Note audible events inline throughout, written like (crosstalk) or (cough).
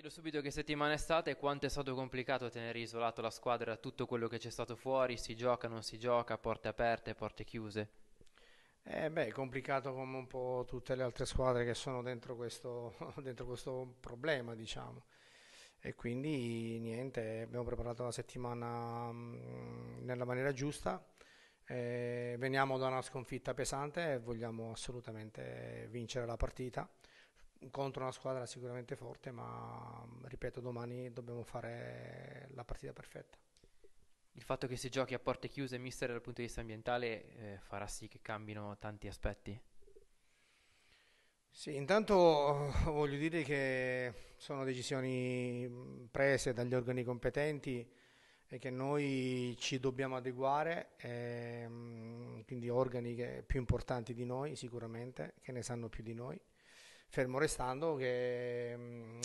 chiedo subito che settimana è stata e quanto è stato complicato tenere isolato la squadra da tutto quello che c'è stato fuori, si gioca, non si gioca, porte aperte, porte chiuse. Eh beh, è complicato come un po' tutte le altre squadre che sono dentro questo, (laughs) dentro questo problema, diciamo. E quindi niente, abbiamo preparato la settimana mm, nella maniera giusta. Eh, veniamo da una sconfitta pesante e vogliamo assolutamente vincere la partita contro una squadra sicuramente forte, ma ripeto, domani dobbiamo fare la partita perfetta. Il fatto che si giochi a porte chiuse, mister, dal punto di vista ambientale, eh, farà sì che cambino tanti aspetti? Sì, intanto (laughs) voglio dire che sono decisioni prese dagli organi competenti e che noi ci dobbiamo adeguare, ehm, quindi organi che, più importanti di noi sicuramente, che ne sanno più di noi fermo restando che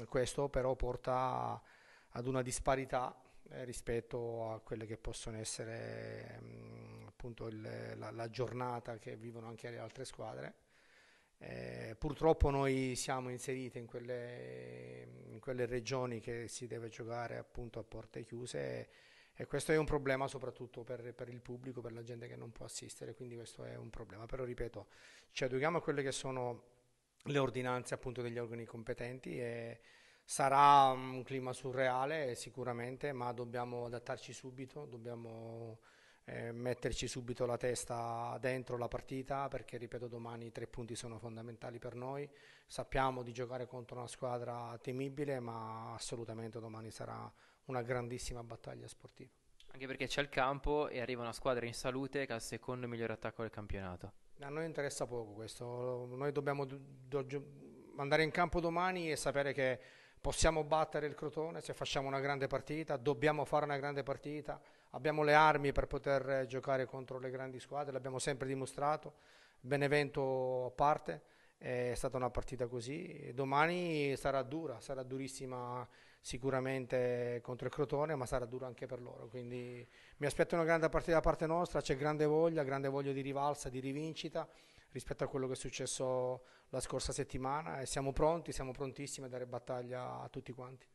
questo però porta ad una disparità eh, rispetto a quelle che possono essere appunto il, la, la, giornata che vivono anche le altre squadre. Eh, purtroppo noi siamo inserite in quelle, in quelle, regioni che si deve giocare appunto a porte chiuse e, e questo è un problema soprattutto per, per, il pubblico, per la gente che non può assistere, quindi questo è un problema. Però ripeto, ci adeguiamo a quelle che sono le ordinanze appunto degli organi competenti e sarà mm, un clima surreale sicuramente, ma dobbiamo adattarci subito, dobbiamo eh, metterci subito la testa dentro la partita perché ripeto domani i tre punti sono fondamentali per noi, sappiamo di giocare contro una squadra temibile, ma assolutamente domani sarà una grandissima battaglia sportiva. Anche perché c'è il campo e arriva una squadra in salute che ha il secondo miglior attacco del campionato. A noi interessa poco questo, noi dobbiamo do- andare in campo domani e sapere che possiamo battere il Crotone se facciamo una grande partita, dobbiamo fare una grande partita, abbiamo le armi per poter giocare contro le grandi squadre, l'abbiamo sempre dimostrato, Benevento a parte è stata una partita così. Domani sarà dura, sarà durissima sicuramente contro il Crotone, ma sarà dura anche per loro. Quindi mi aspetto una grande partita da parte nostra, c'è grande voglia, grande voglia di rivalsa, di rivincita rispetto a quello che è successo la scorsa settimana e siamo pronti, siamo prontissimi a dare battaglia a tutti quanti.